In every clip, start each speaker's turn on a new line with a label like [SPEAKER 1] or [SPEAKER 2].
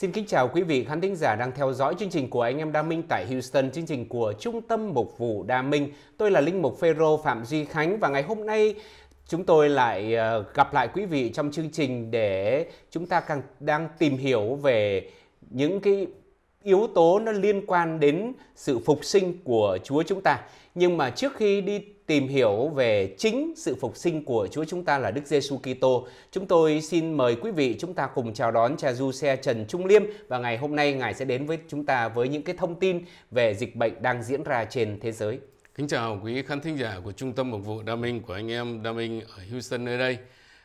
[SPEAKER 1] Xin kính chào quý vị khán thính giả đang theo dõi chương trình của anh em Đa Minh tại Houston, chương trình của Trung tâm Mục vụ Đa Minh. Tôi là Linh Mục Phêrô Phạm Duy Khánh và ngày hôm nay chúng tôi lại ờ, gặp lại quý vị trong chương trình để chúng ta càng đang tìm hiểu về những cái yếu tố nó liên quan đến sự phục sinh của Chúa chúng ta. Nhưng mà trước khi đi tìm hiểu về chính sự phục sinh của Chúa chúng ta là Đức Giêsu Kitô, chúng tôi xin mời quý vị chúng ta cùng chào đón cha Du xe Trần Trung Liêm và ngày hôm nay ngài sẽ đến với chúng ta với những cái thông tin về dịch bệnh đang diễn ra trên thế giới. Kính chào quý khán thính giả của Trung tâm Mục vụ Đa Minh của anh em
[SPEAKER 2] Đa Minh ở Houston nơi đây.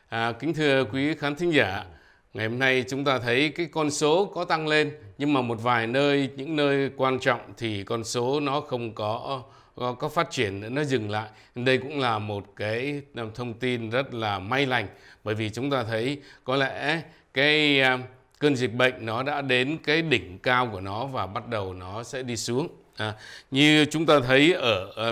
[SPEAKER 2] À, kính thưa quý khán thính giả, Ngày hôm nay chúng ta thấy cái con số có tăng lên nhưng mà một vài nơi những nơi quan trọng thì con số nó không có có phát triển nó dừng lại đây cũng là một cái thông tin rất là may lành bởi vì chúng ta thấy có lẽ cái à, cơn dịch bệnh nó đã đến cái đỉnh cao của nó và bắt đầu nó sẽ đi xuống à, như chúng ta thấy ở à,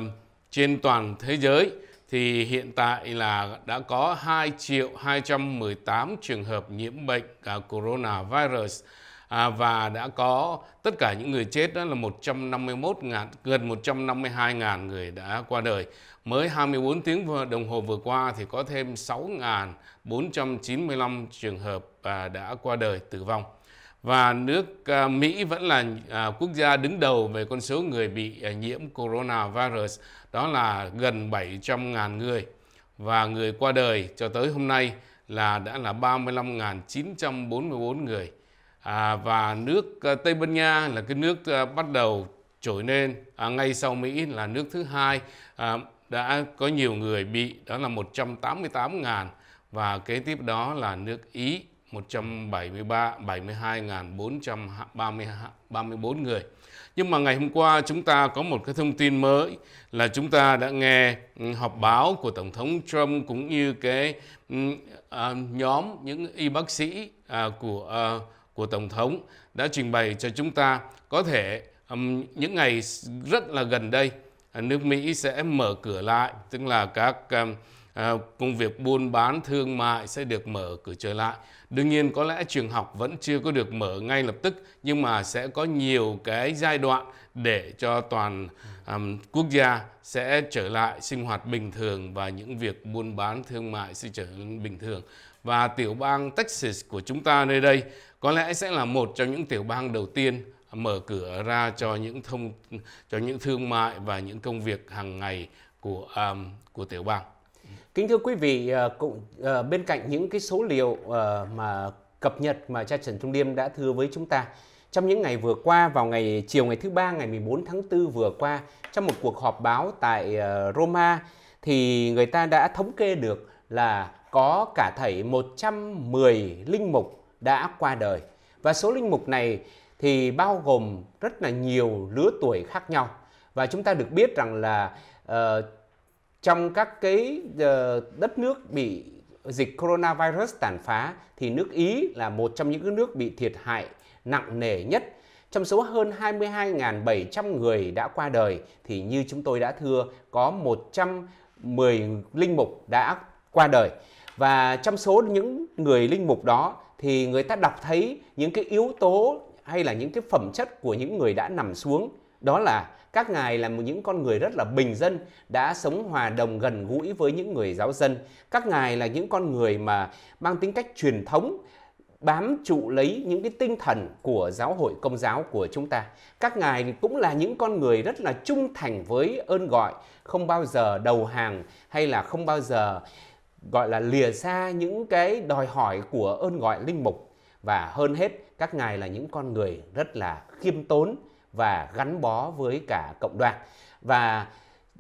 [SPEAKER 2] trên toàn thế giới thì hiện tại là đã có 2 triệu 218 trường hợp nhiễm bệnh à, coronavirus à, và đã có tất cả những người chết đó là 151 ngàn, gần 152 ngàn người đã qua đời. Mới 24 tiếng đồng hồ vừa qua thì có thêm 6.495 trường hợp à, đã qua đời tử vong và nước à, Mỹ vẫn là à, quốc gia đứng đầu về con số người bị à, nhiễm coronavirus, đó là gần 700.000 người. Và người qua đời cho tới hôm nay là đã là 35.944 người. À, và nước Tây Ban Nha là cái nước bắt đầu trỗi lên à, ngay sau Mỹ là nước thứ hai à, đã có nhiều người bị đó là 188.000 và kế tiếp đó là nước Ý 173 72.434 người. Nhưng mà ngày hôm qua chúng ta có một cái thông tin mới là chúng ta đã nghe ừ, họp báo của Tổng thống Trump cũng như cái uh, nhóm những y bác sĩ uh, của uh, của Tổng thống đã trình bày cho chúng ta có thể um, những ngày rất là gần đây nước Mỹ sẽ mở cửa lại tức là các um, À, công việc buôn bán thương mại sẽ được mở cửa trở lại đương nhiên có lẽ trường học vẫn chưa có được mở ngay lập tức nhưng mà sẽ có nhiều cái giai đoạn để cho toàn um, quốc gia sẽ trở lại sinh hoạt bình thường và những việc buôn bán thương mại sẽ trở bình thường và tiểu bang Texas của chúng ta nơi đây có lẽ sẽ là một trong những tiểu bang đầu tiên mở cửa ra cho những thông cho những thương mại và những công việc hàng ngày của um, của tiểu bang
[SPEAKER 1] Kính thưa quý vị, ờ, cũng ờ, bên cạnh những cái số liệu ờ, mà cập nhật mà cha Trần Trung Liêm đã thưa với chúng ta, trong những ngày vừa qua vào ngày chiều ngày thứ ba ngày 14 tháng 4 vừa qua trong một cuộc họp báo tại Roma thì người ta đã thống kê được là có cả thảy 110 linh mục đã qua đời. Và số linh mục này thì bao gồm rất là nhiều lứa tuổi khác nhau. Và chúng ta được biết rằng là uh, trong các cái ờ, đất nước bị dịch coronavirus tàn phá thì nước Ý là một trong những nước bị thiệt hại nặng nề nhất. Trong số hơn 22.700 người đã qua đời thì như chúng tôi đã thưa có 110 linh mục đã qua đời. Và trong số những người linh mục đó thì người ta đọc thấy những cái yếu tố hay là những cái phẩm chất của những người đã nằm xuống đó là các ngài là những con người rất là bình dân đã sống hòa đồng gần gũi với những người giáo dân các ngài là những con người mà mang tính cách truyền thống bám trụ lấy những cái tinh thần của giáo hội công giáo của chúng ta. Các ngài cũng là những con người rất là trung thành với ơn gọi, không bao giờ đầu hàng hay là không bao giờ gọi là lìa xa những cái đòi hỏi của ơn gọi linh mục và hơn hết các ngài là những con người rất là khiêm tốn và gắn bó với cả cộng đoàn và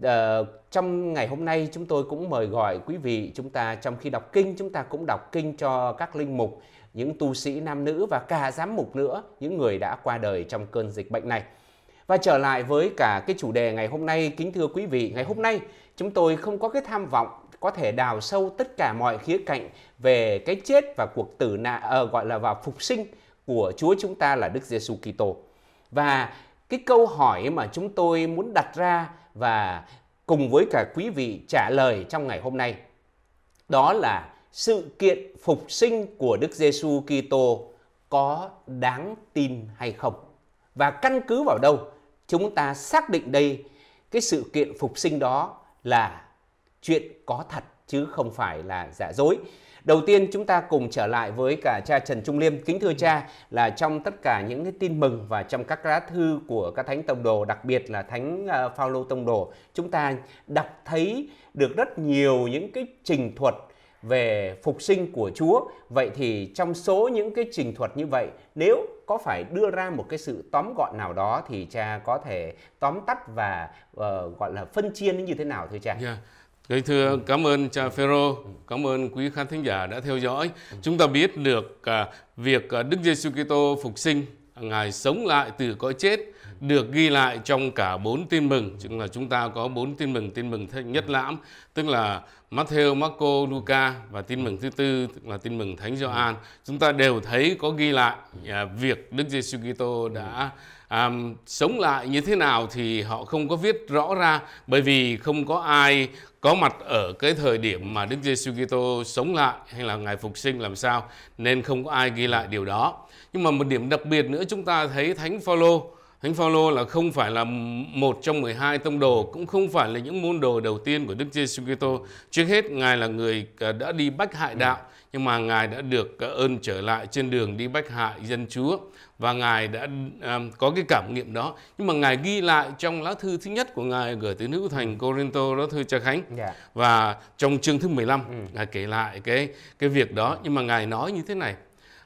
[SPEAKER 1] uh, trong ngày hôm nay chúng tôi cũng mời gọi quý vị chúng ta trong khi đọc kinh chúng ta cũng đọc kinh cho các linh mục những tu sĩ nam nữ và cả giám mục nữa những người đã qua đời trong cơn dịch bệnh này và trở lại với cả cái chủ đề ngày hôm nay kính thưa quý vị ngày hôm nay chúng tôi không có cái tham vọng có thể đào sâu tất cả mọi khía cạnh về cái chết và cuộc tử nạn à, gọi là vào phục sinh của Chúa chúng ta là Đức Giêsu Kitô và cái câu hỏi mà chúng tôi muốn đặt ra và cùng với cả quý vị trả lời trong ngày hôm nay đó là sự kiện phục sinh của Đức Giêsu Kitô có đáng tin hay không và căn cứ vào đâu chúng ta xác định đây cái sự kiện phục sinh đó là chuyện có thật chứ không phải là giả dối Đầu tiên chúng ta cùng trở lại với cả cha Trần Trung Liêm. Kính thưa cha là trong tất cả những cái tin mừng và trong các lá thư của các thánh tông đồ, đặc biệt là thánh ờ, Phaolô tông đồ, chúng ta đọc thấy được rất nhiều những cái trình thuật về phục sinh của Chúa. Vậy thì trong số những cái trình thuật như vậy, nếu có phải đưa ra một cái sự tóm gọn nào đó thì cha có thể tóm tắt và uh, gọi là phân chia như thế nào thưa cha? Yeah. Dạ.
[SPEAKER 2] Gây thưa cảm ơn cha Phêrô, cảm ơn quý khán thính giả đã theo dõi. Chúng ta biết được à, việc à, Đức Giêsu Kitô phục sinh Ngài sống lại từ cõi chết được ghi lại trong cả bốn tin mừng, tức là chúng ta có bốn tin mừng, tin mừng thánh nhất lãm, tức là Matthew, Marco, Luca và tin mừng thứ tư tức là tin mừng Thánh Gioan. Chúng ta đều thấy có ghi lại à, việc Đức Giêsu Kitô đã um, sống lại như thế nào thì họ không có viết rõ ra bởi vì không có ai có mặt ở cái thời điểm mà Đức Giêsu Kitô sống lại hay là ngài phục sinh làm sao nên không có ai ghi lại điều đó nhưng mà một điểm đặc biệt nữa chúng ta thấy thánh Phaolô thánh Phaolô là không phải là một trong 12 tông đồ cũng không phải là những môn đồ đầu tiên của Đức Giêsu Kitô trước hết ngài là người à, đã đi bách hại đạo nhưng mà ngài đã được à, ơn trở lại trên đường đi bách hại dân Chúa và ngài đã um, có cái cảm nghiệm đó nhưng mà ngài ghi lại trong lá thư thứ nhất của ngài gửi tới hữu thành Corinto đó thư cho Khánh yeah. Dạ. và trong chương thứ 15 ừ. ngài kể lại cái cái việc đó nhưng mà ngài nói như thế này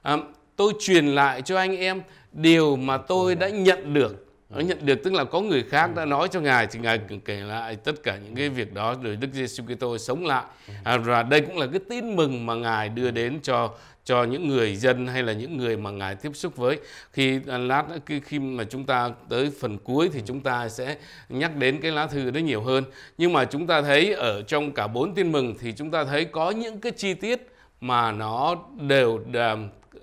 [SPEAKER 2] um, tôi truyền lại cho anh em điều mà tôi đã nhận được nó ừ. nhận được tức là có người khác ừ. đã nói cho ngài thì ngài kể lại tất cả những cái việc đó rồi Đức Giêsu Kitô sống lại ừ. à, và đây cũng là cái tin mừng mà ngài đưa đến cho cho những người dân hay là những người mà ngài tiếp xúc với khi à, lát khi, khi mà chúng ta tới phần cuối thì chúng ta sẽ nhắc đến cái lá thư đó nhiều hơn nhưng mà chúng ta thấy ở trong cả bốn tin mừng thì chúng ta thấy có những cái chi tiết mà nó đều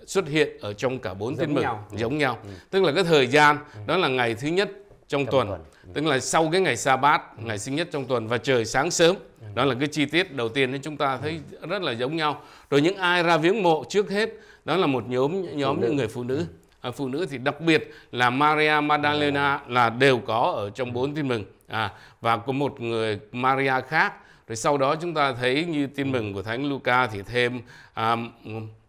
[SPEAKER 2] xuất hiện ở trong cả bốn tin mừng nhau. Ừ. giống nhau ừ. tức là cái thời gian ừ. đó là ngày thứ nhất trong, trong tuần, tuần. Ừ. tức là sau cái ngày sa bát ừ. ngày sinh nhất trong tuần và trời sáng sớm ừ. đó là cái chi tiết đầu tiên nên chúng ta thấy ừ. rất là giống nhau rồi những ai ra viếng mộ trước hết đó là một nhóm nhóm những người phụ nữ à, phụ nữ thì đặc biệt là Maria Magdalena ừ. là đều có ở trong bốn tin mừng à, và có một người Maria khác rồi sau đó chúng ta thấy như tin mừng của thánh Luca thì thêm à,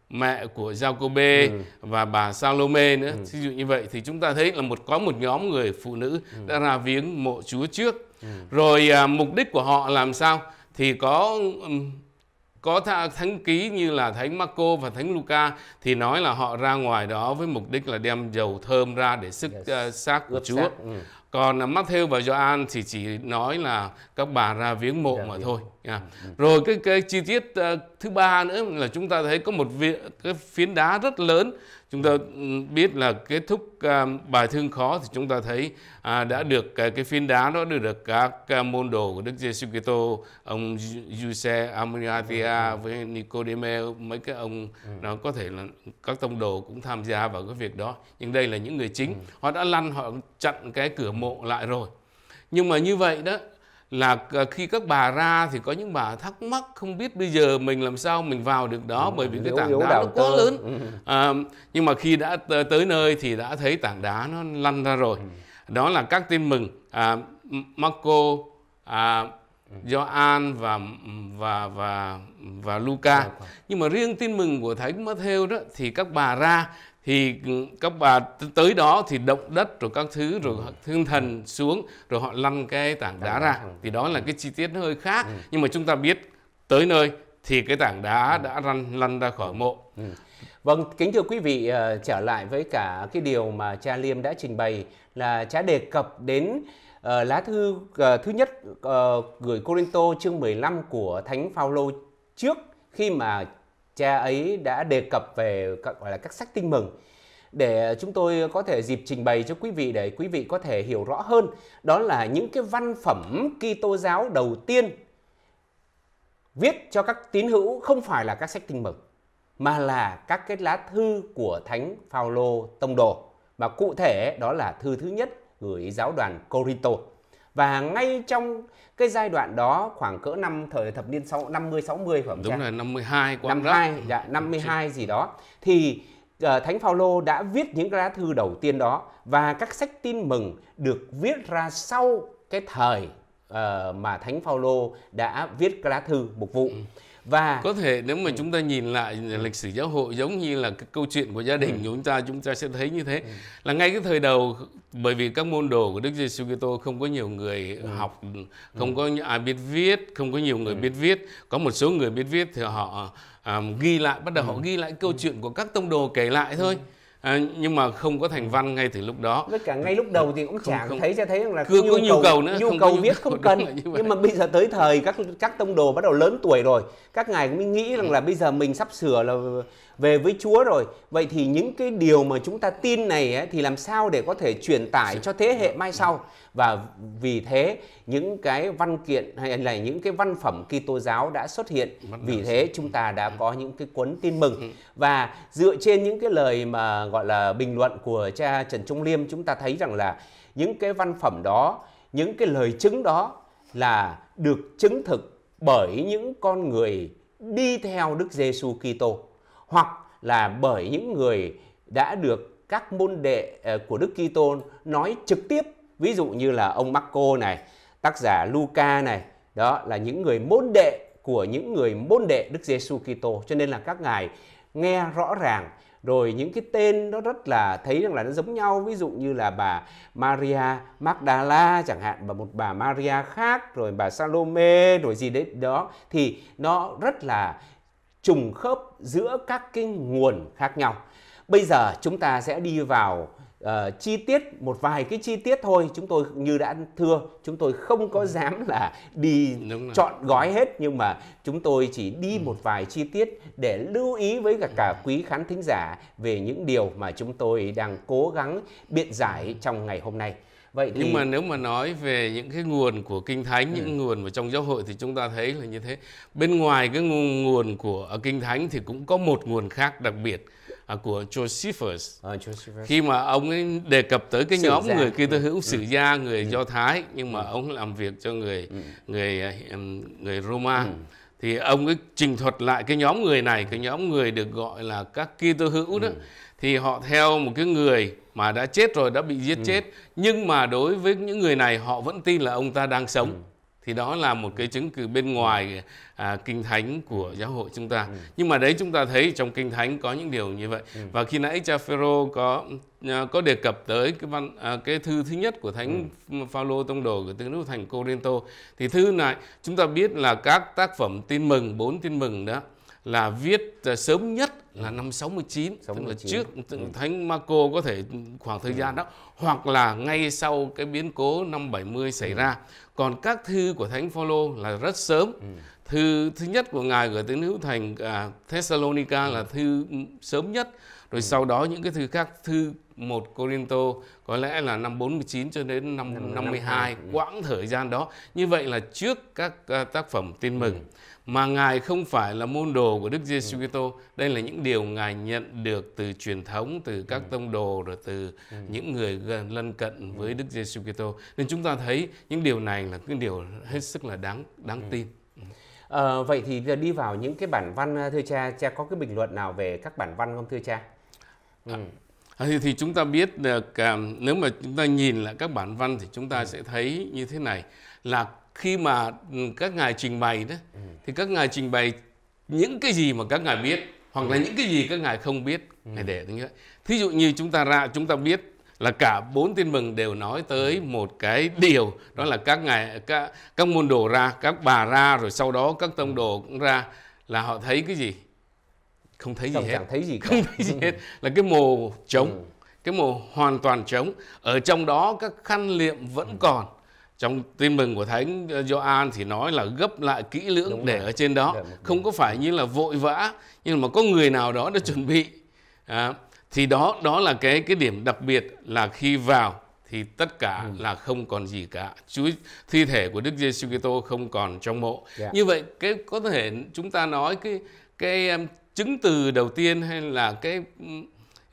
[SPEAKER 2] mẹ của Jacobe ừ. và bà Salome nữa. Ừ. Ví dụ như vậy thì chúng ta thấy là một có một nhóm người phụ nữ ừ. đã ra viếng mộ Chúa trước. Ừ. Rồi à, mục đích của họ làm sao? Thì có có thánh ký như là thánh Marco và thánh Luca thì nói là họ ra ngoài đó với mục đích là đem dầu thơm ra để sức yes. uh, xác của Lớp Chúa. Xác. Ừ còn à, Matthew và Gioan thì chỉ nói là các bà ra viếng mộ mà thôi. Yeah. Ừ, ừ. Rồi cái, cái chi tiết uh, thứ ba nữa là chúng ta thấy có một vi, cái phiến đá rất lớn. Chúng ta ừ, biết là kết thúc uh, bài thương khó thì chúng ta thấy uh, đã được uh, cái phiến đá đó được được các uh, môn đồ của Đức Giêsu Kitô ông Giuse Amariatia với Nicodeme mấy cái ông nó có thể là các tông đồ cũng tham gia vào cái việc đó. Nhưng đây là những người chính họ đã lăn họ chặn cái cửa mộ mộ lại rồi nhưng mà như vậy đó là ờ, khi các bà ra thì có những bà thắc mắc không biết bây giờ mình làm sao mình vào được đó ừ, bởi vì cái tảng đá nó quá lớn à, nhưng mà khi đã tới nơi thì đã thấy tảng đá nó lăn ra rồi ừ. đó là các tin mừng à, Marco à, ừ. Gioan và và và và Luca. Dạ, dạ. Nhưng mà riêng tin mừng của Thánh Matthew đó thì các bà ra thì ừ, các bà tới đó thì động đất rồi các thứ rồi ừ. thiên thần xuống rồi họ lăn cái tảng đá ra thì đó là cái chi tiết hơi khác ừ. nhưng mà chúng ta biết tới
[SPEAKER 1] nơi thì cái tảng đá ừ. đã lăn lăn ra khỏi mộ ừ. Vâng, kính thưa quý vị, ờ, trở lại với cả cái điều mà cha Liêm đã trình bày là cha đề cập đến uh, lá thư uh, thứ nhất gửi Corinto chương 15 của Thánh Phaolô trước khi mà cha ấy đã đề cập về các, gọi là các sách tin mừng để chúng tôi có thể dịp trình bày cho quý vị để quý vị có thể hiểu rõ hơn đó là những cái văn phẩm Kitô giáo đầu tiên viết cho các tín hữu không phải là các sách tin mừng mà là các cái lá thư của thánh Phaolô tông đồ và cụ thể đó là thư thứ nhất gửi giáo đoàn Corinto và ngay trong cái giai đoạn đó khoảng cỡ năm thời thập niên 6, 50 60 phải không Đúng cha? Dạ, là 52 quá 52 đó. dạ 52 gì đó thì uh, Thánh Phaolô đã viết những lá thư đầu tiên đó và các sách tin mừng được viết ra sau cái thời uh, mà Thánh Phaolô đã viết lá thư mục vụ. Ừ
[SPEAKER 2] và có thể nếu mà ừ. chúng ta nhìn lại ừ. lịch sử giáo hội giống như là cái câu chuyện của gia đình ừ. chúng ta chúng ta sẽ thấy như thế ừ. là ngay cái thời đầu bởi vì các môn đồ của Đức Giêsu Kitô không có nhiều người ừ. học ừ. không ừ. có ai biết viết không có nhiều người ừ. biết viết có một số người biết viết thì họ um, ghi lại bắt đầu ừ. họ ghi lại câu ừ. chuyện của các tông đồ kể lại ừ. thôi ừ
[SPEAKER 1] à, nhưng mà không có thành văn ngay từ lúc đó với cả ngay lúc đầu thì cũng chẳng không, thấy sẽ thấy rằng là cứ có nhu cầu, nữa nhu không cầu viết không cần như nhưng mà bây giờ tới thời các các tông đồ bắt đầu lớn tuổi rồi các ngài mới nghĩ rằng ừ. là bây giờ mình sắp sửa là về với Chúa rồi. Vậy thì những cái điều mà chúng ta tin này ấy, thì làm sao để có thể truyền tải cho thế hệ mai sau? Và vì thế những cái văn kiện hay là những cái văn phẩm Kitô giáo đã xuất hiện. Vì thế chúng ta đã có những cái cuốn tin mừng ừ. và dựa trên những cái lời mà gọi là bình luận của cha Trần Trung Liêm chúng ta thấy rằng là những cái văn phẩm đó, những cái lời chứng đó là được chứng thực bởi những con người đi theo Đức Giêsu Kitô hoặc là bởi những người đã được các môn đệ ờ, của Đức Kitô nói trực tiếp ví dụ như là ông Marco này tác giả Luca này đó là những người môn đệ của những người môn đệ Đức Giêsu Kitô cho nên là các ngài nghe rõ ràng rồi những cái tên nó rất là thấy rằng là nó giống nhau ví dụ như là bà Maria Magdala chẳng hạn và một bà Maria khác rồi bà Salome rồi gì đấy đó thì nó rất là trùng khớp giữa các cái nguồn khác nhau. Bây giờ chúng ta sẽ đi vào uh, chi tiết một vài cái chi tiết thôi. Chúng tôi như đã thưa, chúng tôi không có ừ. dám là đi chọn gói hết nhưng mà chúng tôi chỉ đi ừ. một vài chi tiết để lưu ý với cả cả quý khán thính giả về những điều mà chúng tôi đang cố gắng biện giải trong ngày hôm nay vậy thì... nhưng mà nếu mà nói
[SPEAKER 2] về những cái nguồn của kinh thánh ừ. những nguồn mà trong giáo hội thì chúng ta thấy là như thế bên ngoài cái nguồn của ở kinh thánh thì cũng có một nguồn khác đặc biệt À, của Josephus.
[SPEAKER 1] À, Josephus khi mà
[SPEAKER 2] ông ấy đề cập tới cái sử nhóm gia. người Kitô hữu ừ. sử gia người ừ. Do Thái nhưng mà ừ. ông làm việc cho người ừ. người à, người Roma ừ. thì ông ấy trình thuật lại cái nhóm người này cái nhóm người được gọi là các Kitô hữu đó ừ. thì họ theo một cái người mà đã chết rồi đã bị giết ừ. chết nhưng mà đối với những người này họ vẫn tin là ông ta đang sống ừ. thì đó là một cái chứng cứ bên ừ. ngoài à, kinh thánh của giáo hội chúng ta ừ. nhưng mà đấy chúng ta thấy trong kinh thánh có những điều như vậy ừ. và khi nãy cha Phêrô có à, có đề cập tới cái văn à, cái thư thứ nhất của thánh ừ. Phaolô tông đồ của tín nước thành Corinto thì thư này chúng ta biết là các tác phẩm tin mừng bốn tin mừng đó là viết à, sớm nhất là năm 69, 69. tức là trước ừ. thánh Marco có thể khoảng thời gian đó ừ. hoặc là ngay sau cái biến cố năm 70 xảy ừ. ra. Còn các thư của thánh Phaolô là rất sớm. Ừ. Thư thứ nhất của ngài gửi đến hữu thành à, Thessalonica ừ. là thư sớm nhất. Rồi ừ. sau đó những cái thư khác thư 1 Corinto có lẽ là năm 49 cho đến năm, năm 52 năm, ừ. quãng thời gian đó. Như vậy là trước các uh, tác phẩm tin mừng. Ừ mà ngài không phải là môn đồ của Đức Giêsu Kitô. Đây là những điều ngài nhận được từ truyền thống, từ các ừ. tông đồ rồi từ ừ. những người gần lân cận với Đức Giêsu Kitô. Nên chúng ta thấy
[SPEAKER 1] những điều này là những điều hết sức là đáng đáng ừ. tin. À, vậy thì giờ đi vào những cái bản văn ờ, thưa cha, cha có cái bình luận nào về các bản văn không thưa cha? À, À, thì, thì chúng ta
[SPEAKER 2] biết được nếu mà chúng ta
[SPEAKER 1] nhìn lại các bản văn thì chúng ta ừ. sẽ thấy
[SPEAKER 2] như thế này là khi mà ừ, các ngài trình bày đó ừ. thì các ngài trình bày những cái gì mà các ngài biết hoặc ừ. là những cái gì các ngài không biết ừ. ngài để như vậy thí dụ như chúng ta ra chúng ta biết là cả bốn tin mừng đều nói tới ừ. một cái điều đó là các ngài các các môn đồ ra các bà ra rồi sau đó các tông ừ. đồ cũng ra là họ thấy cái gì không thấy gì không hết chẳng thấy gì cả. không thấy gì ừ. hết là cái mồ trống ừ. cái mồ hoàn toàn trống ở trong đó các khăn liệm vẫn ừ. còn trong tin mừng của thánh ờ, Gioan thì nói là gấp lại kỹ lưỡng Đúng để rồi. ở trên đó không có phải như là vội vã nhưng mà có người nào đó đã chuẩn bị à, thì đó đó là cái cái điểm đặc biệt là khi vào thì tất cả ừ. là không còn gì cả. Chúa thi thể của Đức Giêsu Kitô không còn trong mộ. Yeah. Dạ. Như vậy cái có thể chúng ta nói cái cái chứng từ đầu tiên hay là cái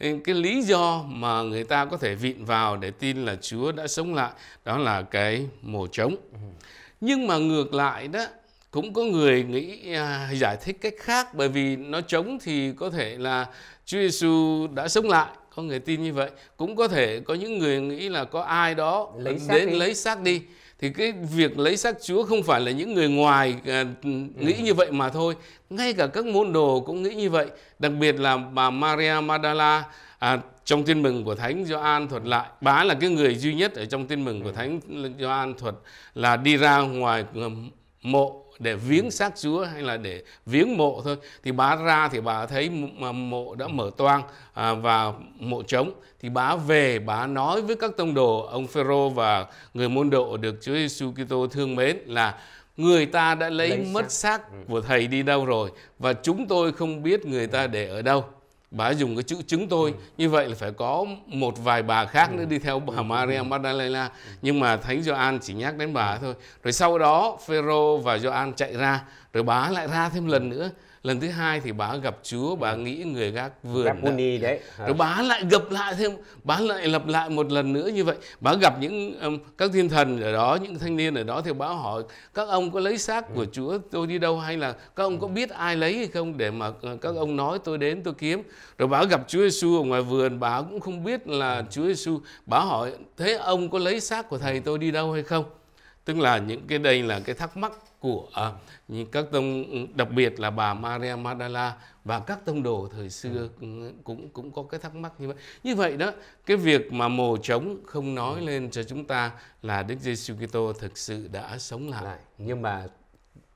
[SPEAKER 2] cái lý do mà người ta có thể vịn vào để tin là Chúa đã sống lại đó là cái mồ trống. Nhưng mà ngược lại đó cũng có người nghĩ à, giải thích cách khác bởi vì nó trống thì có thể là Chúa Giêsu đã sống lại có người tin như vậy cũng có thể có những người nghĩ là có ai đó lấy đến xác lấy xác đi thì cái việc lấy xác Chúa không phải là những người ngoài à, ừ. nghĩ như vậy mà thôi ngay cả các môn đồ cũng nghĩ như vậy đặc biệt là bà Maria Madala à, trong tin mừng của thánh Gioan thuật lại bà là cái người duy nhất ở trong tin mừng của thánh Gioan thuật là đi ra ngoài à, mộ để viếng xác Chúa hay là để viếng mộ thôi thì bà ra thì bà thấy mộ đã mở toang à, và mộ trống thì bà về bà nói với các tông đồ ông Phêrô và người môn độ được Chúa Giêsu Kitô thương mến là người ta đã lấy, lấy mất xác của thầy đi đâu rồi và chúng tôi không biết người ta để ở đâu bà dùng cái chữ chứng tôi ừ. như vậy là phải có một vài bà khác ừ. nữa đi theo bà ừ. Maria Magdalena ừ. nhưng mà thánh Gioan chỉ nhắc đến bà thôi rồi sau đó Phêrô và Gioan chạy ra rồi bà lại ra thêm lần nữa lần thứ hai thì bà gặp Chúa bà ừ. nghĩ người gác vườn Gapuni đấy rồi bà lại gặp lại thêm bà lại lặp lại một lần nữa như vậy bà gặp những um, các thiên thần ở đó những thanh niên ở đó thì bà hỏi các ông có lấy xác của ừ. Chúa tôi đi đâu hay là các ông có ừ. biết ai lấy hay không để mà ờ, các ông nói tôi đến tôi kiếm rồi bà gặp Chúa Giêsu ở ngoài vườn bà cũng không biết là Chúa Giêsu bà hỏi thế ông có lấy xác của thầy tôi đi đâu hay không tức là những cái đây là cái thắc mắc của à, những các tông đặc biệt là bà Maria Magdala và các tông đồ thời xưa ừ. cũng cũng có cái thắc mắc như vậy. Như vậy đó, cái việc mà mồ trống không nói ừ. lên cho chúng ta là Đức Giêsu
[SPEAKER 1] Kitô thực sự đã sống lại. lại. Nhưng mà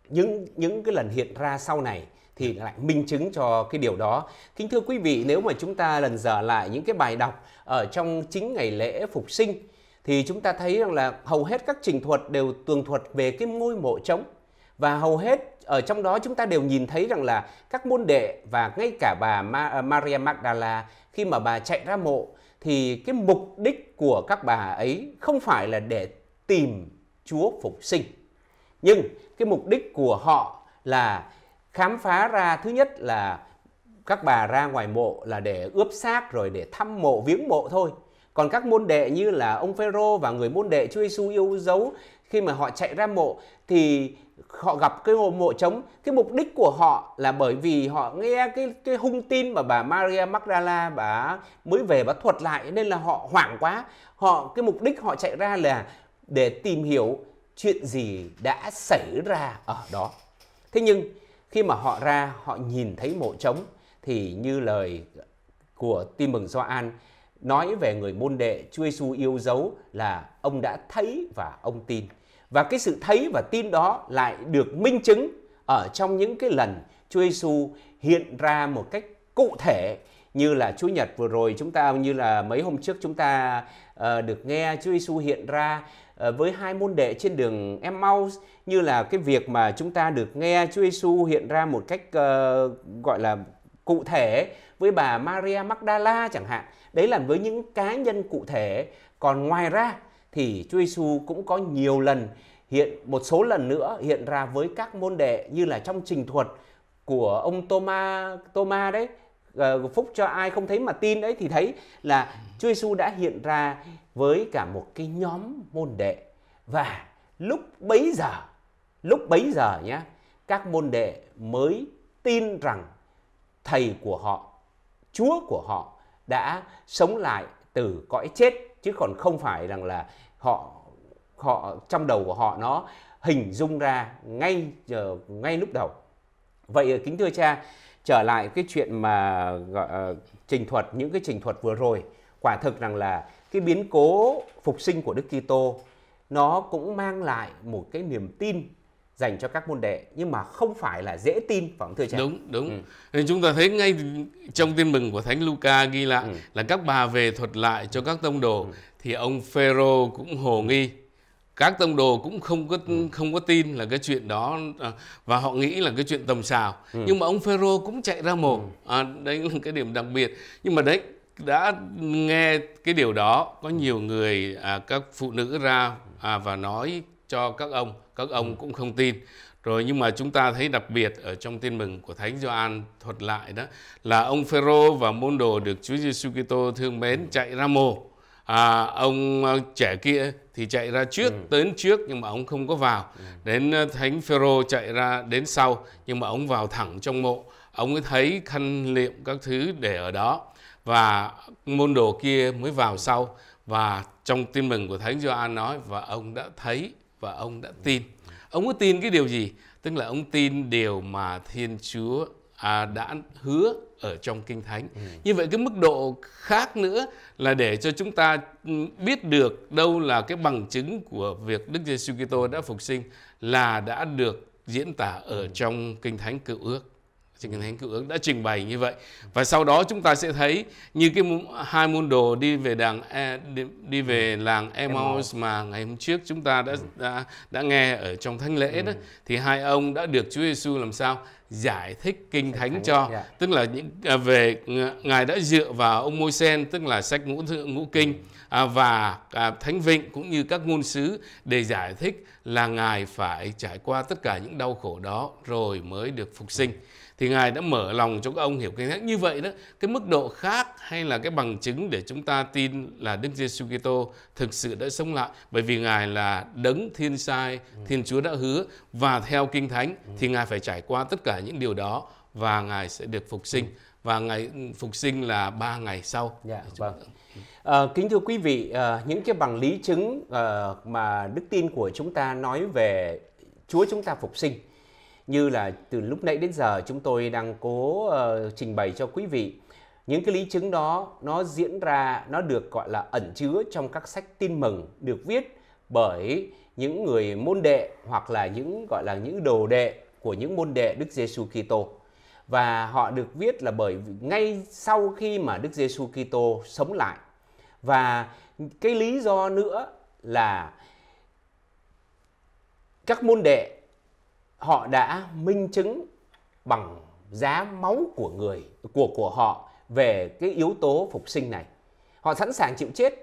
[SPEAKER 1] những những cái lần hiện ra sau này thì ừ. lại minh chứng cho cái điều đó. Kính thưa quý vị, nếu mà chúng ta lần dở lại những cái bài đọc ở trong chính ngày lễ phục sinh thì chúng ta thấy rằng là hầu hết các trình thuật đều tường thuật về cái ngôi mộ trống và hầu hết ở trong đó chúng ta đều nhìn thấy rằng là các môn đệ và ngay cả bà ờ, Maria Magdala khi mà bà chạy ra mộ thì cái mục đích của các bà ấy không phải là để tìm Chúa phục sinh. Nhưng cái mục đích của họ là khám phá ra thứ nhất là các bà ra ngoài mộ là để ướp xác rồi để thăm mộ viếng mộ thôi còn các môn đệ như là ông Phêrô và người môn đệ Chúa Giêsu yêu dấu khi mà họ chạy ra mộ thì họ gặp cái ngôi mộ trống cái mục đích của họ là bởi vì họ nghe cái cái hung tin mà bà Maria Magdala bà mới về bà thuật lại nên là họ hoảng quá họ cái mục đích họ chạy ra là để tìm hiểu chuyện gì đã xảy ra ở đó thế nhưng khi mà họ ra họ nhìn thấy mộ trống thì như lời của tin mừng Gioan nói về người môn đệ Chúa Giêsu yêu dấu là ông đã thấy và ông tin. Và cái sự thấy và tin đó lại được minh chứng ở trong những cái lần Chúa Giêsu hiện ra một cách cụ thể như là Chúa Nhật vừa rồi chúng ta như là mấy hôm trước chúng ta uh, được nghe Chúa Giêsu hiện ra uh, với hai môn đệ trên đường Emmaus như là cái việc mà chúng ta được nghe Chúa Giêsu hiện ra một cách uh, gọi là cụ thể với bà Maria Magdala chẳng hạn. Đấy là với những cá nhân cụ thể. Còn ngoài ra thì Chúa Giêsu cũng có nhiều lần hiện một số lần nữa hiện ra với các môn đệ như là trong trình thuật của ông Thomas Thomas đấy ờ, phúc cho ai không thấy mà tin đấy thì thấy là Chúa Giêsu đã hiện ra với cả một cái nhóm môn đệ và lúc bấy giờ lúc bấy giờ nhé các môn đệ mới tin rằng thầy của họ Chúa của họ đã sống lại từ cõi chết chứ còn không phải rằng là họ họ trong đầu của họ nó hình dung ra ngay ngay lúc đầu. Vậy ờ, kính thưa cha, trở lại cái chuyện mà gọi, ờ, trình thuật những cái trình thuật vừa rồi, quả thực rằng là cái biến cố phục sinh của Đức Kitô nó cũng mang lại một cái niềm tin dành cho các môn đệ nhưng mà không phải là dễ tin phải không thưa cha đúng đúng ừ. nên chúng ta thấy ngay trong tin mừng của thánh Luca ghi lại ừ. là các
[SPEAKER 2] bà về thuật lại cho các tông đồ ừ. thì ông Phêrô cũng hồ nghi các tông đồ cũng không có ừ. không có tin là cái chuyện đó à, và họ nghĩ là cái chuyện tầm xào ừ. nhưng mà ông Phêrô cũng chạy ra mồm ừ. à, đấy là cái điểm đặc biệt nhưng mà đấy đã nghe cái điều đó có nhiều người à, các phụ nữ ra à, và nói cho các ông các ông ừ. cũng không tin rồi nhưng mà chúng ta thấy đặc biệt ở trong tin mừng của Thánh Gioan thuật lại đó là ông Phêrô và môn đồ được Chúa Giêsu Kitô thương mến ừ. chạy ra mồ. À, ông ờ, trẻ kia thì chạy ra trước ừ. đến trước nhưng mà ông không có vào. Ừ. Đến ờ, Thánh Phêrô chạy ra đến sau nhưng mà ông vào thẳng trong mộ. Ông ấy thấy khăn liệm các thứ để ở đó và môn đồ kia mới vào sau và trong tin mừng của Thánh Gioan nói và ông đã thấy và ông đã tin ông có tin cái điều gì tức là ông tin điều mà thiên chúa à, đã hứa ở trong kinh thánh ừ. như vậy cái mức độ khác nữa là để cho chúng ta biết được đâu là cái bằng chứng của việc Đức Giêsu Kitô đã phục sinh là đã được diễn tả ở ừ. trong kinh thánh cựu ước Kinh Thánh Cựu Ước đã trình bày như vậy. Và sau đó chúng ta sẽ thấy như cái hai môn đồ đi về đàng e, đi, đi về làng Emmaus mà ngày hôm trước chúng ta đã đã, đã nghe ở trong thánh lễ đó ừ. thì hai ông đã được Chúa Giêsu làm sao giải thích kinh thánh, cho dạ. tức là những à, về ngài đã dựa vào ông môi sen tức là sách ngũ thượng ngũ kinh ừ. à, và thánh vịnh cũng như các ngôn sứ để giải thích là ngài phải trải qua tất cả những đau khổ đó rồi mới được phục sinh ừ thì ngài đã mở lòng cho các ông hiểu kinh thánh như vậy đó cái mức độ khác hay là cái bằng chứng để chúng ta tin là Đức Giêsu Kitô thực sự đã sống lại bởi vì ngài là đấng thiên sai Thiên Chúa đã hứa và theo kinh thánh thì ngài phải trải qua tất cả những điều đó và ngài sẽ được phục sinh và ngày ừ, phục sinh là ba ngày sau. Dạ, vâng.
[SPEAKER 1] À, kính thưa quý vị, à, những cái bằng lý chứng à, mà đức tin của chúng ta nói về Chúa chúng ta phục sinh như là từ lúc nãy đến giờ chúng tôi đang cố uh, trình bày cho quý vị những cái lý chứng đó nó diễn ra nó được gọi là ẩn chứa trong các sách tin mừng được viết bởi những người môn đệ hoặc là những gọi là những đồ đệ của những môn đệ Đức Giêsu Kitô và họ được viết là bởi ngay sau khi mà Đức Giêsu Kitô sống lại và cái lý do nữa là các môn đệ họ đã minh chứng bằng giá máu của người của của họ về cái yếu tố phục sinh này. Họ sẵn sàng chịu chết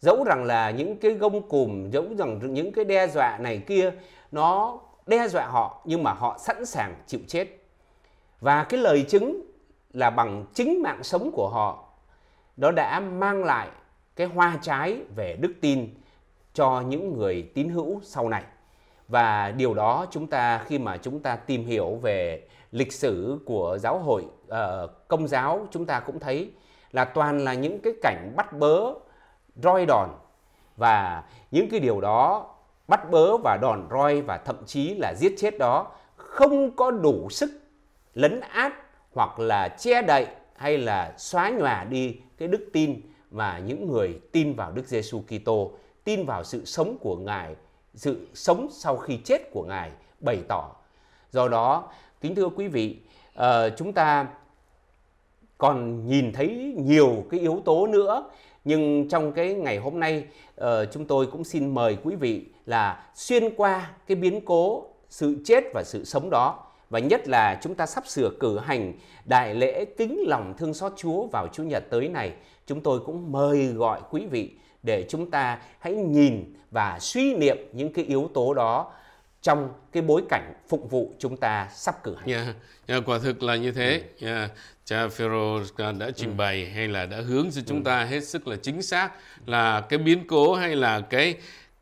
[SPEAKER 1] dẫu rằng là những cái gông cùm, dẫu rằng những cái đe dọa này kia nó đe dọa họ nhưng mà họ sẵn sàng chịu chết. Và cái lời chứng là bằng chính mạng sống của họ đó đã mang lại cái hoa trái về đức tin cho những người tín hữu sau này và điều đó chúng ta khi mà chúng ta tìm hiểu về lịch sử của giáo hội uh, công giáo chúng ta cũng thấy là toàn là những cái cảnh bắt bớ roi đòn và những cái điều đó bắt bớ và đòn roi và thậm chí là giết chết đó không có đủ sức lấn át hoặc là che đậy hay là xóa nhòa đi cái đức tin và những người tin vào Đức Giêsu Kitô, tin vào sự sống của Ngài sự sống sau khi chết của Ngài bày tỏ. Do đó, kính thưa quý vị, ờ, chúng ta còn nhìn thấy nhiều cái yếu tố nữa nhưng trong cái ngày hôm nay ờ, chúng tôi cũng xin mời quý vị là xuyên qua cái biến cố sự chết và sự sống đó và nhất là chúng ta sắp sửa cử hành đại lễ kính lòng thương xót Chúa vào Chủ nhật tới này, chúng tôi cũng mời gọi quý vị để chúng ta hãy nhìn và suy niệm những cái yếu tố đó trong cái bối cảnh phục vụ chúng ta sắp cử hành. Yeah, yeah,
[SPEAKER 2] quả thực là như thế. Ừ. Yeah, cha Phêrô đã trình ừ. bày hay là đã hướng cho chúng ừ. ta hết sức là chính xác là cái biến cố hay là cái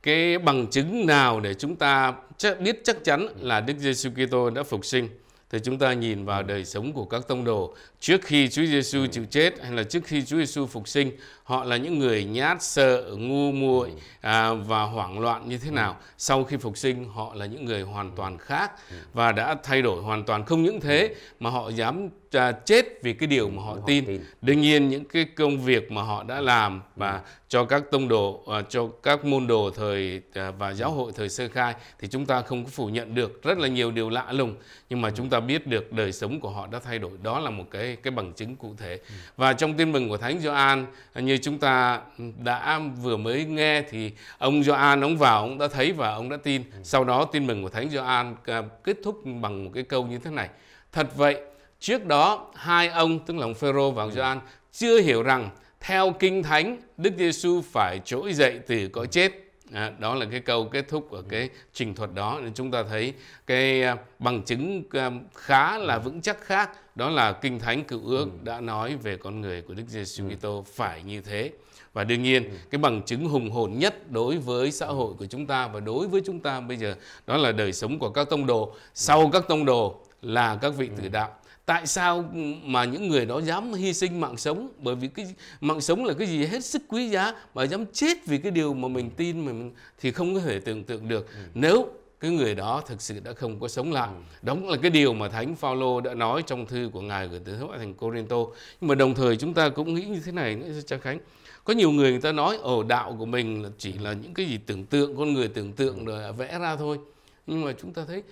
[SPEAKER 2] cái bằng chứng nào để chúng ta chắc, biết chắc chắn ừ. là Đức Giêsu Kitô đã phục sinh thì chúng ta nhìn vào ừ. đời sống của các tông đồ trước khi Chúa Giêsu ừ. chịu chết hay là trước khi Chúa Giêsu phục sinh họ là những người nhát sợ ngu muội à, và hoảng loạn như thế nào sau khi phục sinh họ là những người hoàn toàn khác và đã thay đổi hoàn toàn không những thế mà họ dám à, chết vì cái điều mà họ, tin. tin đương nhiên những cái công việc mà họ đã làm và cho các tông đồ à, cho các môn đồ thời à, và giáo hội thời sơ khai thì chúng ta không có phủ nhận được rất là nhiều điều lạ lùng nhưng mà chúng ta biết được đời sống của họ đã thay đổi đó là một cái cái bằng chứng cụ thể và trong tin mừng của thánh Gioan như như chúng ta đã vừa mới nghe thì ông Gioan ông vào ông đã thấy và ông đã tin. Ừ. Sau đó tin mừng của Thánh Gioan à, kết thúc bằng một cái câu như thế này. Thật vậy, trước đó hai ông tức là ông Phêrô và ông ừ. Gioan chưa hiểu rằng theo kinh thánh Đức Giêsu phải trỗi dậy từ cõi chết À, đó là cái câu kết thúc của cái trình thuật đó nên chúng ta thấy cái à, bằng chứng à, khá là ừ. vững chắc khác đó là kinh thánh cựu ước ừ. đã nói về con người của Đức Giêsu ừ. Kitô phải như thế và đương nhiên cái bằng chứng hùng hồn nhất đối với xã hội của chúng ta và đối với chúng ta bây giờ đó là đời sống của các tông đồ sau các tông đồ là các vị tử đạo tại sao mà những người đó dám hy sinh mạng sống bởi vì cái mạng sống là cái gì hết sức quý giá mà dám chết vì cái điều mà mình tin mình thì không có thể tưởng tượng được ừ. nếu cái người đó thực sự đã không có sống lại. Ừ. Đó cũng là cái điều mà Thánh Phaolô đã nói trong thư của ngài gửi tới thánh Corinto. Nhưng mà đồng thời chúng ta cũng nghĩ như thế này nữa Trang Khánh. Có nhiều người người ta nói ở đạo của mình là chỉ là những cái gì tưởng tượng con người tưởng tượng ừ. rồi vẽ ra thôi. Nhưng mà chúng ta thấy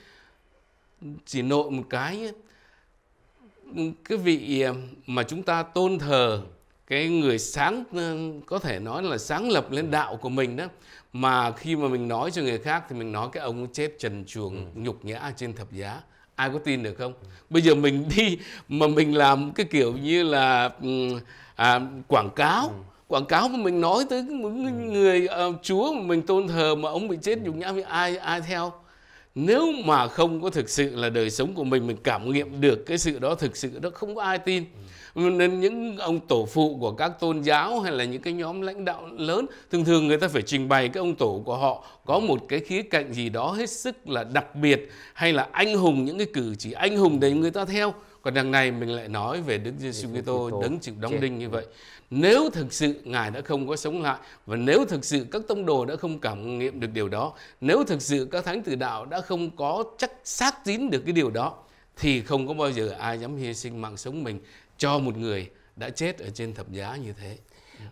[SPEAKER 2] chỉ nội một cái ấy, cái vị ờ, mà chúng ta tôn thờ cái người sáng ờ, có thể nói là sáng lập lên đạo của mình đó mà khi mà mình nói cho người khác thì mình nói cái ông chết trần chuồng ừ. nhục nhã trên thập giá ai có tin được không bây giờ mình đi mà mình làm cái kiểu như là ừ, à, quảng cáo ừ. quảng cáo mà mình nói tới những người, người uh, chúa mà mình tôn thờ mà ông bị chết ừ. nhục nhã thì ai ai theo nếu mà không có thực sự là đời sống của mình mình cảm nghiệm được cái sự đó thực sự đó không có ai tin nên những ông tổ phụ của các tôn giáo hay là những cái nhóm lãnh đạo lớn thường thường người ta phải trình bày cái ông tổ của họ có một cái khía cạnh gì đó hết sức là đặc biệt hay là anh hùng những cái cử chỉ anh hùng để người ta theo còn đằng này mình lại nói về Đức Giêsu Kitô đấng chịu đóng đinh như ừ. vậy. Nếu thực sự ngài đã không có sống lại và nếu thực sự các tông đồ đã không cảm nghiệm được điều đó, nếu thực sự các thánh tử đạo đã không có chắc xác tín được cái điều đó thì không có bao giờ
[SPEAKER 1] ai dám hy sinh mạng sống mình cho một người đã chết ở trên thập giá như thế.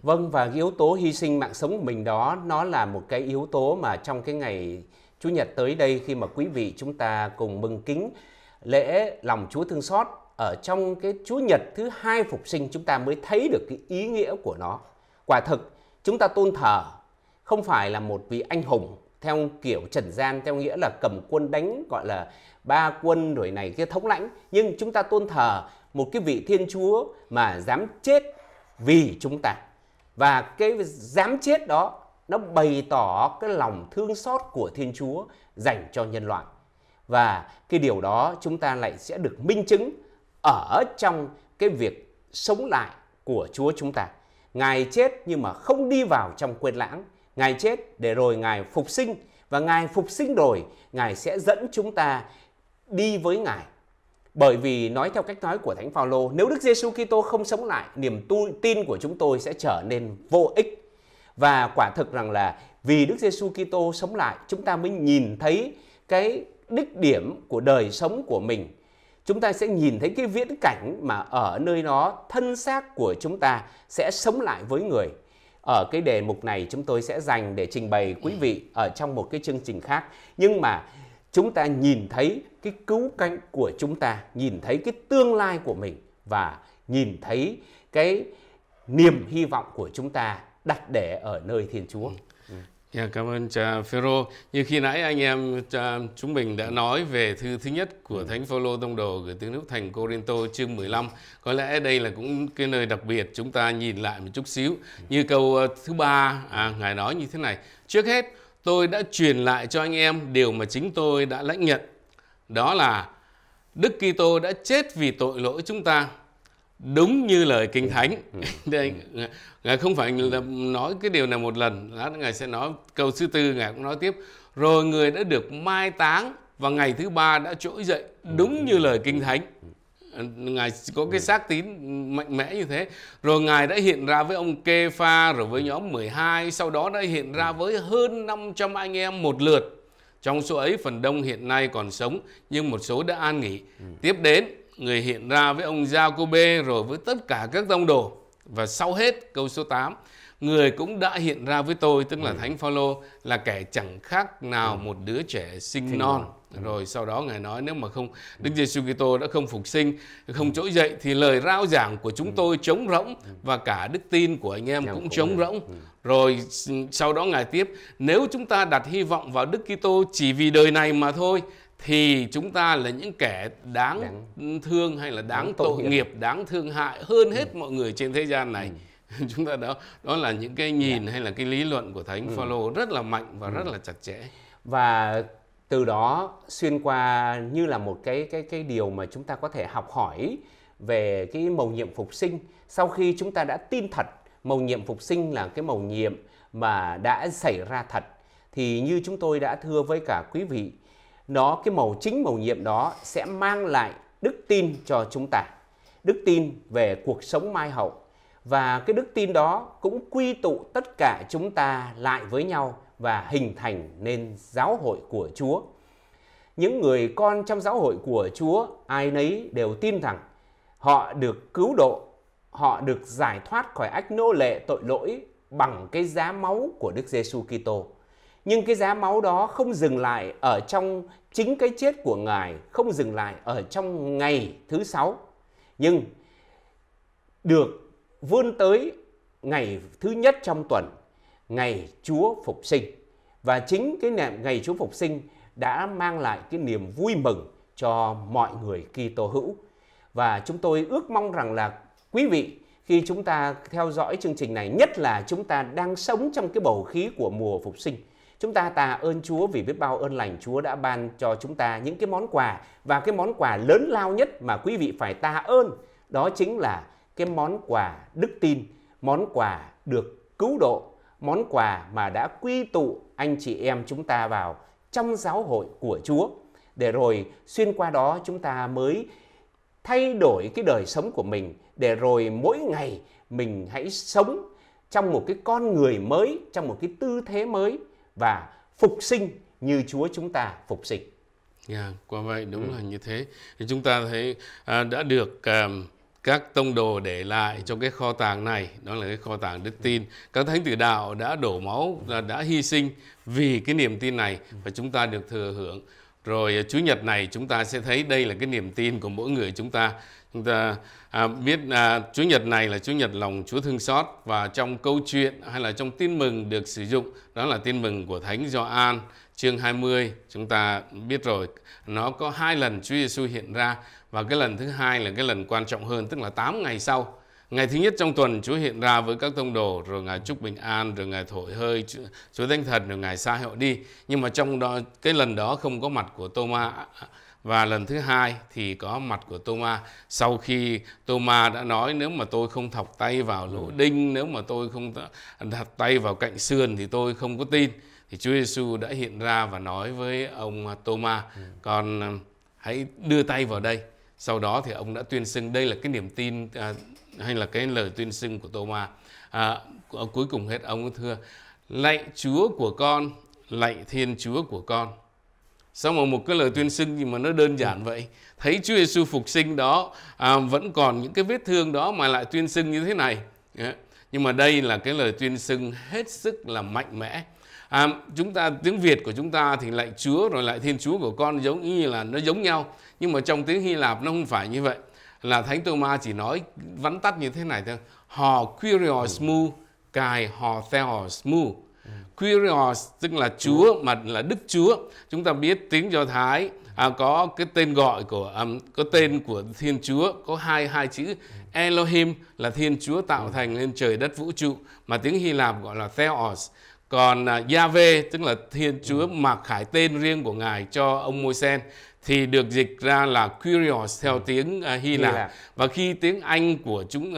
[SPEAKER 1] Vâng và cái yếu tố hy sinh mạng sống của mình đó nó là một cái yếu tố mà trong cái ngày Chủ nhật tới đây khi mà quý vị chúng ta cùng mừng kính lễ lòng Chúa thương xót ở trong cái Chúa Nhật thứ hai phục sinh chúng ta mới thấy được cái ý nghĩa của nó. Quả thực chúng ta tôn thờ không phải là một vị anh hùng theo kiểu trần gian theo nghĩa là cầm quân đánh gọi là ba quân rồi này kia thống lãnh nhưng chúng ta tôn thờ một cái vị thiên chúa mà dám chết vì chúng ta và cái dám chết đó nó bày tỏ cái lòng thương xót của thiên chúa dành cho nhân loại và cái điều đó chúng ta lại sẽ được minh chứng ở trong cái việc sống lại của Chúa chúng ta. Ngài chết nhưng mà không đi vào trong quên lãng. Ngài chết để rồi Ngài phục sinh và Ngài phục sinh rồi, Ngài sẽ dẫn chúng ta đi với Ngài. Bởi vì nói theo cách nói của Thánh Phaolô, nếu Đức Giêsu Kitô không sống lại, niềm tu, tin của chúng tôi sẽ trở nên vô ích. Và quả thực rằng là vì Đức Giêsu Kitô sống lại, chúng ta mới nhìn thấy cái đích điểm của đời sống của mình chúng ta sẽ nhìn thấy cái viễn cảnh mà ở nơi đó thân xác của chúng ta sẽ sống lại với người. Ở cái đề mục này chúng tôi sẽ dành để trình bày quý vị ở trong một cái chương trình khác. Nhưng mà chúng ta nhìn thấy cái cứu cánh của chúng ta, nhìn thấy cái tương lai của mình và nhìn thấy cái niềm hy vọng của chúng ta đặt để ở nơi Thiên Chúa.
[SPEAKER 2] Yeah, dạ, cảm ơn cha Phêrô. Như khi nãy anh em cha, chúng mình đã nói về thư thứ nhất của ừ. Thánh Phaolô tông đồ gửi tới nước thành Corinto chương 15. Có lẽ đây là cũng cái nơi đặc biệt chúng ta nhìn lại một chút xíu. Ừ. Như câu ờ, thứ ba à, ngài nói như thế này: Trước hết tôi đã truyền lại cho anh em điều mà chính tôi đã lãnh nhận, đó là Đức Kitô đã chết vì tội lỗi chúng ta đúng như lời kinh thánh ừ. đây ngài không phải là nói cái điều này một lần lát ngài sẽ nói câu thứ tư ngài cũng nói tiếp rồi người đã được mai táng và ngày thứ ba đã trỗi dậy ừ. đúng như lời kinh ừ. thánh ngài có cái xác tín mạnh mẽ như thế rồi ngài đã hiện ra với ông kê pha rồi với nhóm 12 sau đó đã hiện ra với hơn 500 anh em một lượt trong số ấy phần đông hiện nay còn sống nhưng một số đã an nghỉ tiếp đến người hiện ra với ông Giacôbê rồi với tất cả các tông đồ và sau hết câu số 8 người cũng đã hiện ra với tôi tức là ừ. thánh Phaolô là kẻ chẳng khác nào ừ. một đứa trẻ sinh Thế non ừ. rồi sau đó ngài nói nếu mà không Đức Giêsu Kitô đã không phục sinh không trỗi dậy thì lời rao giảng của chúng ừ. tôi trống rỗng ừ. và cả đức tin của anh em Chào cũng trống rỗng ừ. rồi sau đó ngài tiếp nếu chúng ta đặt hy vọng vào Đức Kitô chỉ vì đời này mà thôi thì chúng ta là những kẻ đáng, đáng thương hay là đáng, đáng tội, tội nghiệp, đáng thương hại hơn ừ. hết ừ. mọi người trên thế gian này. Ừ. chúng ta đó đó là những cái nhìn yeah. Dạ. hay là cái lý luận của thánh ừ. Phaolô rất là mạnh và ừ. rất là chặt chẽ.
[SPEAKER 1] Và từ đó xuyên qua như là một cái cái cái điều mà chúng ta có thể học hỏi về cái mầu nhiệm phục sinh sau khi chúng ta đã tin thật mầu nhiệm phục sinh là cái mầu nhiệm mà đã xảy ra thật thì như chúng tôi đã thưa với cả quý vị nó cái màu chính màu nhiệm đó sẽ mang lại đức tin cho chúng ta đức tin về cuộc sống mai hậu và cái đức tin đó cũng quy tụ tất cả chúng ta lại với nhau và hình thành nên giáo hội của Chúa. Những người con trong giáo hội của Chúa ai nấy đều tin rằng họ được cứu độ, họ được giải thoát khỏi ách nô lệ tội lỗi bằng cái giá máu của Đức Giêsu Kitô. Nhưng cái giá máu đó không dừng lại ở trong Chính cái chết của Ngài không dừng lại ở trong ngày thứ sáu, nhưng được vươn tới ngày thứ nhất trong tuần, ngày Chúa Phục Sinh. Và chính cái ngày Chúa Phục Sinh đã mang lại cái niềm vui mừng cho mọi người Kitô hữu. Và chúng tôi ước mong rằng là quý vị khi chúng ta theo dõi chương trình này, nhất là chúng ta đang sống trong cái bầu khí của mùa phục sinh Chúng ta tạ ơn Chúa vì biết bao ơn lành Chúa đã ban cho chúng ta những cái món quà và cái món quà lớn lao nhất mà quý vị phải tạ ơn đó chính là cái món quà đức tin, món quà được cứu độ, món quà mà đã quy tụ anh chị em chúng ta vào trong giáo hội của Chúa để rồi xuyên qua đó chúng ta mới thay đổi cái đời sống của mình để rồi mỗi ngày mình hãy sống trong một cái con người mới, trong một cái tư thế mới và phục sinh như Chúa chúng ta phục sinh.
[SPEAKER 2] Yeah, dạ, qua vậy đúng ừ. là như thế. Thì chúng ta thấy à, đã được à, các tông đồ để lại trong cái kho tàng này đó là cái kho tàng đức tin các thánh tử đạo đã đổ máu là đã hy sinh vì cái niềm tin này và chúng ta được thừa hưởng rồi à, Chủ nhật này chúng ta sẽ thấy đây là cái niềm tin của mỗi người chúng ta. Chúng ta à, biết à, Chủ nhật này là Chủ nhật lòng Chúa thương xót và trong câu chuyện hay là trong tin mừng được sử dụng đó là tin mừng của Thánh Gioan chương 20 chúng ta biết rồi nó có hai lần Chúa Giêsu hiện ra và cái lần thứ hai là cái lần quan trọng hơn tức là 8 ngày sau Ngày thứ nhất trong tuần Chúa hiện ra với các tông đồ rồi Ngài chúc bình an rồi Ngài thổi hơi Chúa Thánh Thần rồi Ngài xa họ đi. Nhưng mà trong đó cái lần đó không có mặt của Thomas và lần thứ hai thì có mặt của Thomas. sau khi Thomas đã nói nếu mà tôi không thọc tay vào lỗ ừ. đinh nếu mà tôi không đặt tay vào cạnh sườn thì tôi không có tin thì Chúa Giêsu đã hiện ra và nói với ông Thomas, ừ. con à, hãy đưa tay vào đây sau đó thì ông đã tuyên xưng đây là cái niềm tin à, hay là cái lời tuyên xưng của Tôma À, cuối cùng hết ông thưa lạy Chúa của con, lạy Thiên Chúa của con. Xong rồi một cái lời tuyên xưng nhưng mà nó đơn giản vậy? Thấy Chúa Giêsu phục sinh đó à, vẫn còn những cái vết thương đó mà lại tuyên xưng như thế này. Dạ. Nhưng mà đây là cái lời tuyên xưng hết sức là mạnh mẽ. À, chúng ta tiếng Việt của chúng ta thì Lạy Chúa rồi lại Thiên Chúa của con giống như là nó giống nhau, nhưng mà trong tiếng Hy Lạp nó không phải như vậy là thánh Thomas chỉ nói vắn tắt như thế này thôi họ Kyrios mu cài họ theos mu Kyrios tức là Chúa mà là Đức Chúa chúng ta biết tiếng Do Thái à, có cái tên gọi của um, có tên của Thiên Chúa có hai hai chữ Elohim là Thiên Chúa tạo thành lên trời đất vũ trụ mà tiếng Hy Lạp gọi là Theos còn uh, Yahweh tức là Thiên Chúa mặc khải tên riêng của ngài cho ông Moses thì được dịch ra là curious theo ừ. tiếng uh, Hy Lạp và khi tiếng Anh của chúng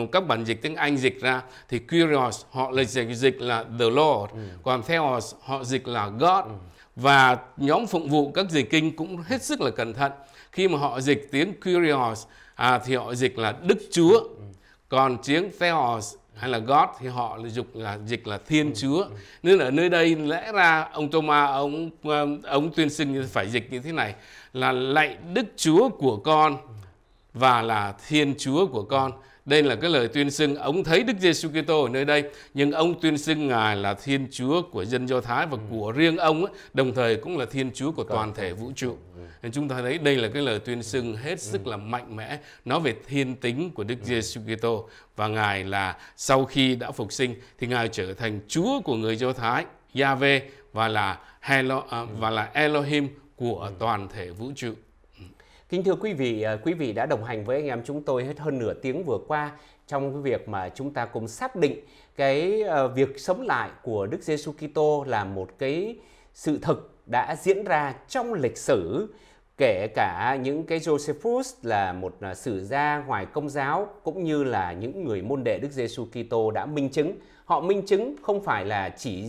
[SPEAKER 2] uh, các bản dịch tiếng Anh dịch ra thì curious họ là dịch, dịch là the Lord ừ. còn theos họ dịch là God ừ. và nhóm phụng vụ các dịch kinh cũng hết sức là cẩn thận khi mà họ dịch tiếng curious à, thì họ dịch là Đức Chúa ừ. còn tiếng theos hay là God thì họ là dục là dịch là Thiên ừ. Chúa. Ừ. Nên ở nơi đây lẽ ra ông Thomas ông ông tuyên xưng phải dịch như thế này là lạy Đức Chúa của con và là Thiên Chúa của con. Đây là cái lời tuyên xưng ông thấy Đức Giêsu Kitô ở nơi đây, nhưng ông tuyên xưng Ngài là Thiên Chúa của dân Do Thái và ừ. của riêng ông đồng thời cũng là Thiên Chúa của toàn thể vũ trụ. Ừ. Nên chúng ta thấy đây là cái lời tuyên ừ. xưng hết sức là mạnh mẽ nói về thiên tính của Đức Giêsu Kitô và Ngài là sau khi đã phục sinh thì Ngài trở thành Chúa của người Do Thái, Yahweh và là Helo, à, và
[SPEAKER 1] là Elohim của toàn thể vũ trụ. Kính thưa quý vị, à, quý vị đã đồng hành với anh em chúng tôi hết hơn nửa tiếng vừa qua trong cái việc mà chúng ta cùng xác định cái à, việc sống lại của Đức Giêsu Kitô là một cái sự thực đã diễn ra trong lịch sử kể cả những cái Josephus là một à, sử gia ngoài công giáo cũng như là những người môn đệ Đức Giêsu Kitô đã minh chứng. Họ minh chứng không phải là chỉ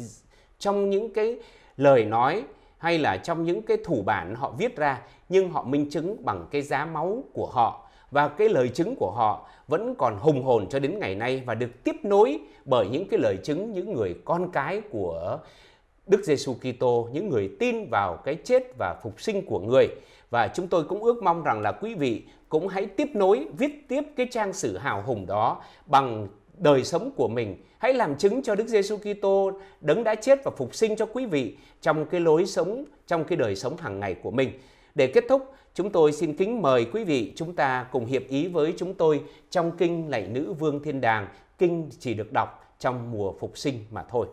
[SPEAKER 1] trong những cái lời nói hay là trong những cái thủ bản họ viết ra nhưng họ minh chứng bằng cái giá máu của họ và cái lời chứng của họ vẫn còn hùng hồn cho đến ngày nay và được tiếp nối bởi những cái lời chứng những người con cái của Đức Giêsu Kitô, những người tin vào cái chết và phục sinh của người. Và chúng tôi cũng ước mong rằng là quý vị cũng hãy tiếp nối viết tiếp cái trang sử hào hùng đó bằng đời sống của mình. Hãy làm chứng cho Đức Giêsu Kitô đấng đã chết và phục sinh cho quý vị trong cái lối sống, trong cái đời sống hàng ngày của mình. Để kết thúc, chúng tôi xin kính mời quý vị chúng ta cùng hiệp ý với chúng tôi trong kinh Lạy Nữ Vương Thiên Đàng, kinh chỉ được đọc trong mùa phục sinh mà thôi.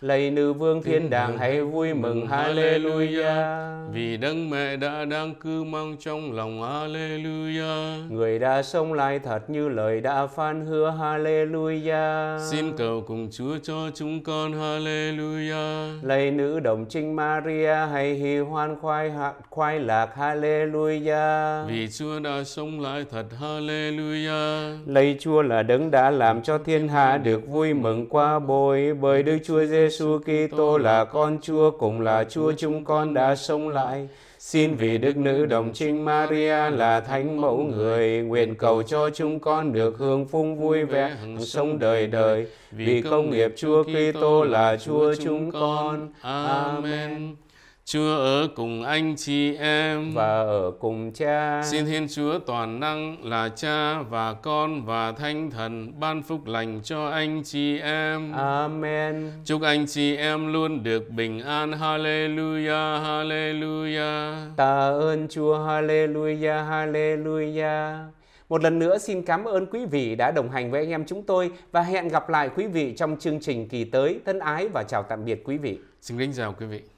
[SPEAKER 1] Lạy nữ vương thiên đàng hãy vui mừng Hallelujah Vì đấng mẹ đã đang cư mong trong lòng Hallelujah Người đã sống lại thật như lời đã phán hứa Hallelujah Xin cầu cùng Chúa cho chúng con Hallelujah Lạy nữ đồng trinh Maria hãy hì hoan khoai khoai lạc Hallelujah Vì Chúa đã sống lại thật Hallelujah Lạy Chúa là đấng đã làm cho thiên hạ được vui mừng qua bồi bởi Đức Chúa Giêsu Giêsu Kitô là con Chúa cũng là Chúa chúng con đã sống lại. Xin vì Đức Nữ Đồng Trinh Maria là Thánh Mẫu Người, nguyện cầu cho chúng con được hương phung vui vẻ sống đời đời,
[SPEAKER 2] vì công nghiệp Chúa Kitô là Chúa chúng
[SPEAKER 1] con. Amen.
[SPEAKER 2] Chúa ở cùng anh chị em và
[SPEAKER 1] ở cùng cha. Xin
[SPEAKER 2] Thiên Chúa toàn năng là Cha và Con và Thánh Thần ban phúc lành cho anh chị em. Amen. Chúc anh chị em luôn được bình an. Hallelujah,
[SPEAKER 1] hallelujah. Tạ ơn Chúa, hallelujah, hallelujah. Một lần nữa xin cảm ơn quý vị đã đồng hành với anh em chúng tôi và hẹn gặp lại quý vị trong chương trình kỳ tới. Thân ái và chào tạm biệt quý vị. Xin kính chào quý vị.